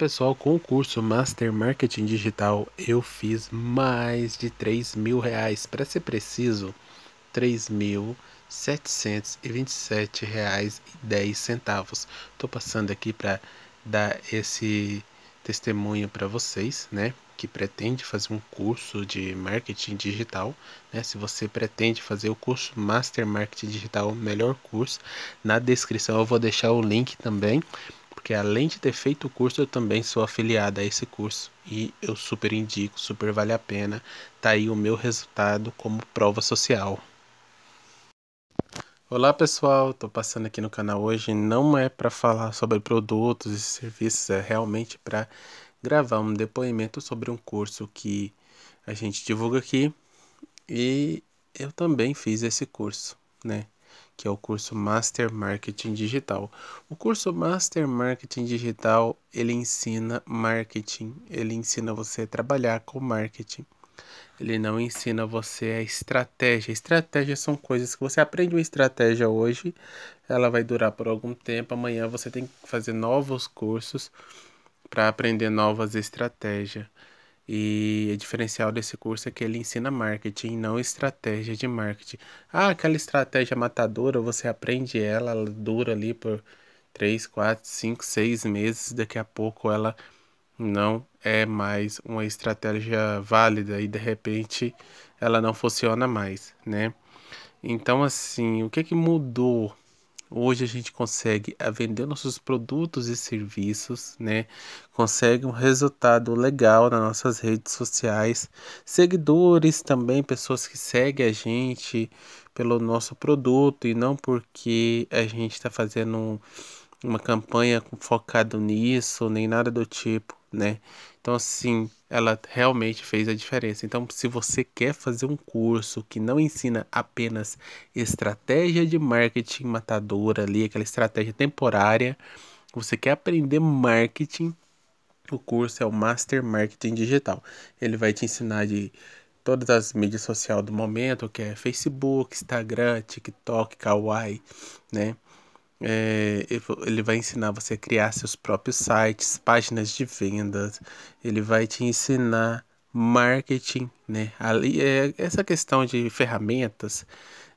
pessoal, com o curso Master Marketing Digital eu fiz mais de 3 mil reais, para ser preciso, 3.727 reais e 10 centavos. Estou passando aqui para dar esse testemunho para vocês, né? Que pretende fazer um curso de marketing digital, né? Se você pretende fazer o curso Master Marketing Digital, melhor curso, na descrição eu vou deixar o link também porque além de ter feito o curso, eu também sou afiliada a esse curso e eu super indico, super vale a pena. Tá aí o meu resultado como prova social. Olá pessoal, tô passando aqui no canal hoje, não é para falar sobre produtos e serviços, é realmente para gravar um depoimento sobre um curso que a gente divulga aqui e eu também fiz esse curso, né? que é o curso Master Marketing Digital. O curso Master Marketing Digital, ele ensina marketing, ele ensina você a trabalhar com marketing. Ele não ensina você a estratégia. Estratégias são coisas que você aprende uma estratégia hoje, ela vai durar por algum tempo, amanhã você tem que fazer novos cursos para aprender novas estratégias. E o diferencial desse curso é que ele ensina marketing, não estratégia de marketing. Ah, aquela estratégia matadora, você aprende ela, ela dura ali por 3, 4, 5, 6 meses, daqui a pouco ela não é mais uma estratégia válida e de repente ela não funciona mais, né? Então assim, o que que mudou Hoje a gente consegue eh, vender nossos produtos e serviços, né? Consegue um resultado legal nas nossas redes sociais, seguidores também, pessoas que seguem a gente pelo nosso produto e não porque a gente está fazendo uma campanha focada nisso, nem nada do tipo, né? Então, assim, ela realmente fez a diferença. Então, se você quer fazer um curso que não ensina apenas estratégia de marketing matadora ali, aquela estratégia temporária, você quer aprender marketing, o curso é o Master Marketing Digital. Ele vai te ensinar de todas as mídias sociais do momento, que é Facebook, Instagram, TikTok, Kawaii, né? É, ele vai ensinar você a criar seus próprios sites, páginas de vendas, ele vai te ensinar marketing, né? Ali é essa questão de ferramentas,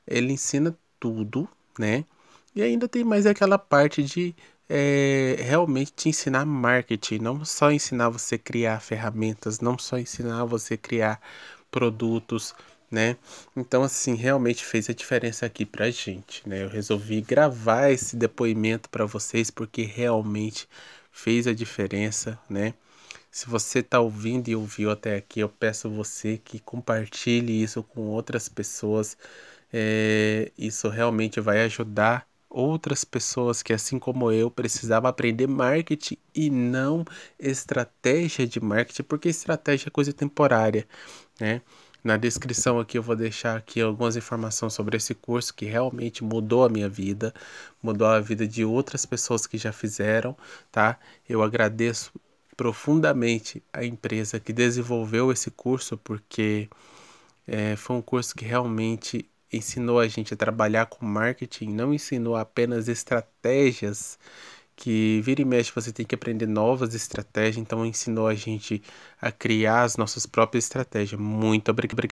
ele ensina tudo, né? E ainda tem mais aquela parte de é, realmente te ensinar marketing, não só ensinar você criar ferramentas, não só ensinar você criar produtos, né? Então, assim, realmente fez a diferença aqui pra gente, né? Eu resolvi gravar esse depoimento para vocês porque realmente fez a diferença, né? Se você está ouvindo e ouviu até aqui, eu peço você que compartilhe isso com outras pessoas. É, isso realmente vai ajudar outras pessoas que, assim como eu, precisavam aprender marketing e não estratégia de marketing, porque estratégia é coisa temporária, né? Na descrição aqui eu vou deixar aqui algumas informações sobre esse curso que realmente mudou a minha vida, mudou a vida de outras pessoas que já fizeram, tá? Eu agradeço profundamente a empresa que desenvolveu esse curso porque é, foi um curso que realmente ensinou a gente a trabalhar com marketing, não ensinou apenas estratégias que vira e mexe você tem que aprender novas estratégias, então ensinou a gente a criar as nossas próprias estratégias. Muito obrigado.